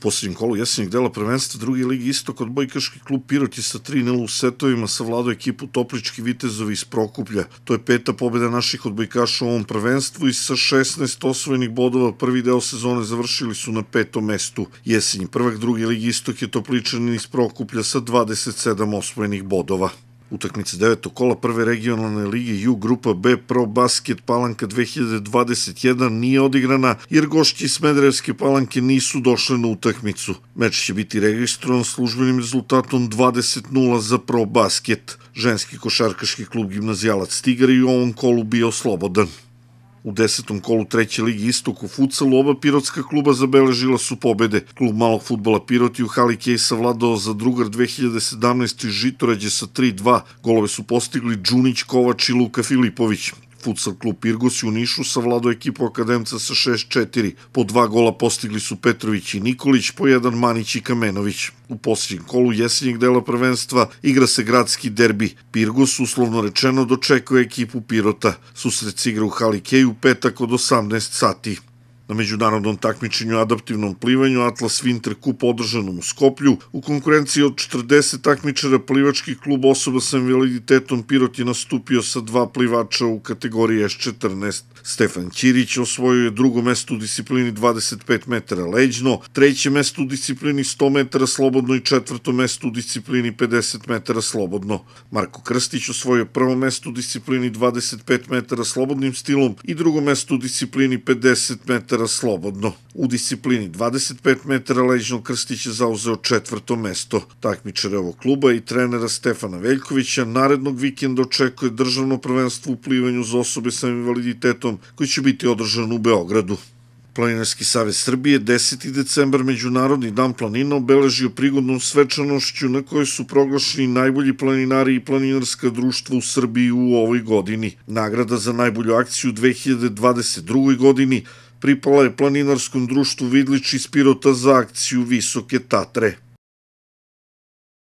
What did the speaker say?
posljednjem kolu jesenjeg dela prvenstva druge ligi Istok od Bojkaški klub Pirot je sa 3-0 u setovima savladao ekipu Toplički Vitezovi iz Prokuplja. To je peta pobjeda naših odbojkaša u ovom prvenstvu i sa 16 osvojenih bodova prvi deo sezone završili su na petom mestu. Jesenji prvak druge ligi Istok je Topličanin iz Prokuplja sa 27 osvojenih bodova utakmice devetog kola prve regionalne lige U grupa B Pro Basket Palanka 2021 nije odigrana jer gošći iz Smederevske Palanke nisu došle na utakmicu. Meč će biti registrovan službenim rezultatom 20-0 za Pro Basket. Ženski košarkaški klub gimnazijalac Tigar i u ovom kolu bio slobodan. U desetom kolu treće ligi Istok u futsalu oba pirotska kluba zabeležila su pobede. Klub malog futbala Pirot u Hali Kej savladao za drugar 2017. Žitorađe sa 3-2. Golove su postigli Đunić, Kovač i Luka Filipović. Futsal klub Irgos u Nišu savladao ekipu Akademca sa 6-4. Po dva gola postigli su Petrović i Nikolić, po jedan Manić i Kamenović. U posljednjem kolu jesenjeg dela prvenstva igra se gradski derbi. Pirgos, uslovno rečeno, dočekuje ekipu Pirota. Susret se igra u Hali Kej u petak od 18 sati na međunarodnom takmičenju adaptivnom plivanju Atlas Winter Cup održanom u Skoplju. U konkurenciji od 40 takmičara plivački klub osoba sa invaliditetom Pirot je nastupio sa dva plivača u kategoriji S14. Stefan Ćirić osvojio je drugo mesto u disciplini 25 metara leđno, treće mesto u disciplini 100 metara slobodno i četvrto mesto u disciplini 50 metara slobodno. Marko Krstić osvojio prvo mesto u disciplini 25 metara slobodnim stilom i drugo mesto u disciplini 50 metara metara slobodno. U disciplini 25 metara Leđno Krstić je zauzeo četvrto mesto. Takmičare ovog kluba i trenera Stefana Veljkovića narednog vikenda očekuje državno prvenstvo u plivanju za osobe sa invaliditetom koji će biti održan u Beogradu. Planinarski savez Srbije 10. decembar Međunarodni dan planina obeležio prigodnom svečanošću na kojoj su proglašeni najbolji planinari i planinarska društva u Srbiji u ovoj godini. Nagrada za najbolju akciju u 2022. godini pripala je planinarskom društvu Vidlić iz Pirota za akciju Visoke Tatre.